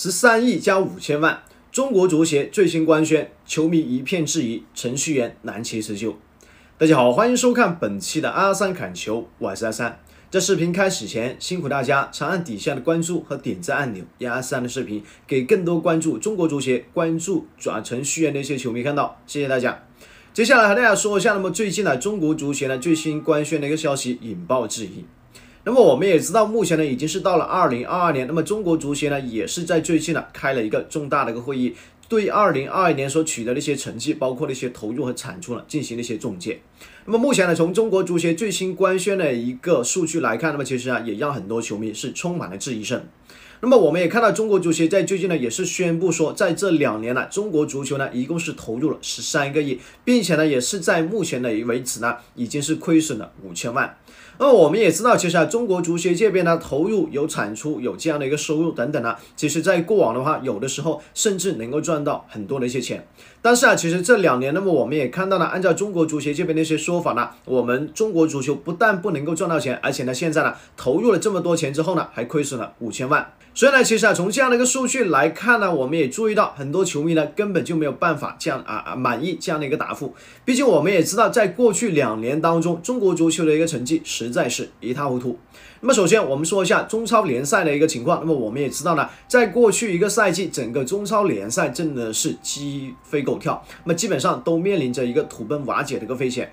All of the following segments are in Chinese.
十三亿加五千万，中国足协最新官宣，球迷一片质疑，程序员难辞其咎。大家好，欢迎收看本期的阿三砍球，我是阿三。在视频开始前，辛苦大家长按底下的关注和点赞按钮，让阿三的视频给更多关注中国足协、关注转程序员的一些球迷看到。谢谢大家。接下来和大家说一下，那么最近呢，中国足协呢最新官宣的一个消息，引爆质疑。那么我们也知道，目前呢已经是到了二零二二年。那么中国足协呢也是在最近呢开了一个重大的一个会议，对二零二二年所取得的一些成绩，包括那些投入和产出呢进行了一些总结。那么目前呢，从中国足协最新官宣的一个数据来看，那么其实啊，也让很多球迷是充满了质疑声。那么我们也看到，中国足协在最近呢，也是宣布说，在这两年呢，中国足球呢，一共是投入了十三个亿，并且呢，也是在目前的为止呢，已经是亏损了五千万。那我们也知道，其实啊，中国足协这边呢，投入有产出，有这样的一个收入等等呢，其实在过往的话，有的时候甚至能够赚到很多的一些钱。但是啊，其实这两年，那么我们也看到了，按照中国足协这边的。这说法呢，我们中国足球不但不能够赚到钱，而且呢，现在呢投入了这么多钱之后呢，还亏损了五千万。所以呢，其实啊，从这样的一个数据来看呢，我们也注意到很多球迷呢根本就没有办法这样啊啊满意这样的一个答复。毕竟我们也知道，在过去两年当中，中国足球的一个成绩实在是一塌糊涂。那么首先我们说一下中超联赛的一个情况。那么我们也知道呢，在过去一个赛季，整个中超联赛真的是鸡飞狗跳，那么基本上都面临着一个土崩瓦解的一个风险。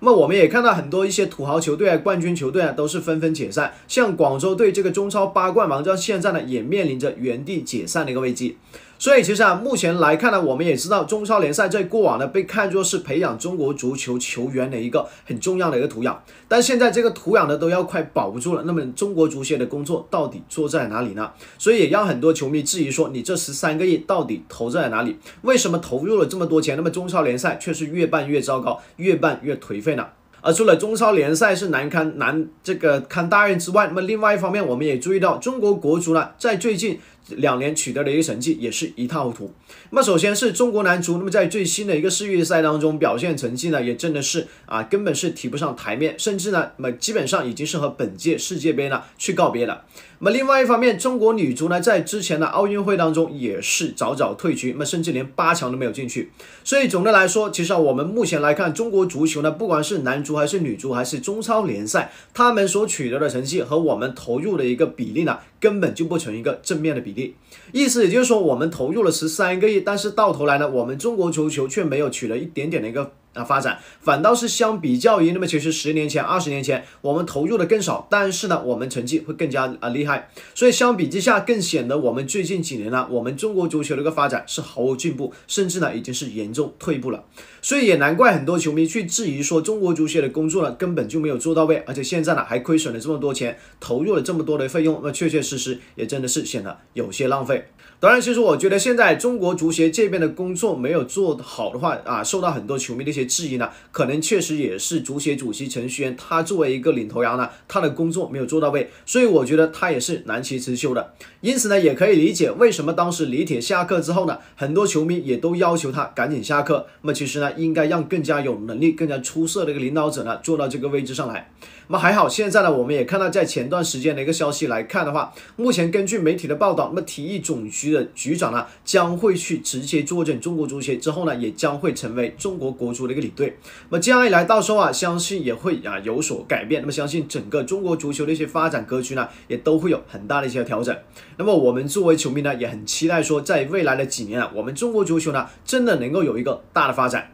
那么我们也看到很多一些土豪球队啊、冠军球队啊，都是纷纷解散。像广州队这个中超八冠王，到现在呢也面临着原地解散的一个危机。所以其实啊，目前来看呢，我们也知道中超联赛在过往呢被看作是培养中国足球球员的一个很重要的一个土壤，但现在这个土壤呢都要快保不住了。那么中国足协的工作到底做在哪里呢？所以也让很多球迷质疑说，你这十三个亿到底投在哪里？为什么投入了这么多钱，那么中超联赛却是越办越糟糕，越办越颓废？フェナ而除了中超联赛是难堪难这个堪大任之外，那么另外一方面我们也注意到，中国国足呢在最近两年取得的一个成绩也是一塌糊涂。那么首先是中国男足，那么在最新的一个世预赛当中表现成绩呢也真的是啊根本是提不上台面，甚至呢那么基本上已经是和本届世界杯呢去告别了。那么另外一方面，中国女足呢在之前的奥运会当中也是早早退居，那么甚至连八强都没有进去。所以总的来说，其实我们目前来看，中国足球呢不管是男，足还是女足还是中超联赛，他们所取得的成绩和我们投入的一个比例呢，根本就不成一个正面的比例。意思也就是说，我们投入了十三个亿，但是到头来呢，我们中国足球却没有取得一点点的一个。的发展反倒是相比较于那么其实十年前、二十年前，我们投入的更少，但是呢，我们成绩会更加啊厉害。所以相比之下，更显得我们最近几年呢，我们中国足球的一个发展是毫无进步，甚至呢已经是严重退步了。所以也难怪很多球迷去质疑说，中国足协的工作呢根本就没有做到位，而且现在呢还亏损了这么多钱，投入了这么多的费用，那确确实实也真的是显得有些浪费。当然，其实我觉得现在中国足协这边的工作没有做好的话啊，受到很多球迷的一些。质疑呢，可能确实也是足协主席陈戌源，他作为一个领头羊呢，他的工作没有做到位，所以我觉得他也是难辞休的。因此呢，也可以理解为什么当时李铁下课之后呢，很多球迷也都要求他赶紧下课。那么其实呢，应该让更加有能力、更加出色的一个领导者呢，坐到这个位置上来。那么还好，现在呢，我们也看到在前段时间的一个消息来看的话，目前根据媒体的报道，那么体育总局的局长呢，将会去直接坐镇中国足协，之后呢，也将会成为中国国足的。领队。那么这样一来，到时候啊，相信也会啊有所改变。那么相信整个中国足球的一些发展格局呢，也都会有很大的一些调整。那么我们作为球迷呢，也很期待说，在未来的几年啊，我们中国足球呢，真的能够有一个大的发展。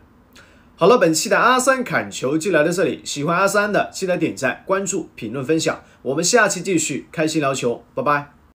好了，本期的阿三侃球就聊到这里。喜欢阿三的，记得点赞、关注、评论、分享。我们下期继续开心聊球，拜拜。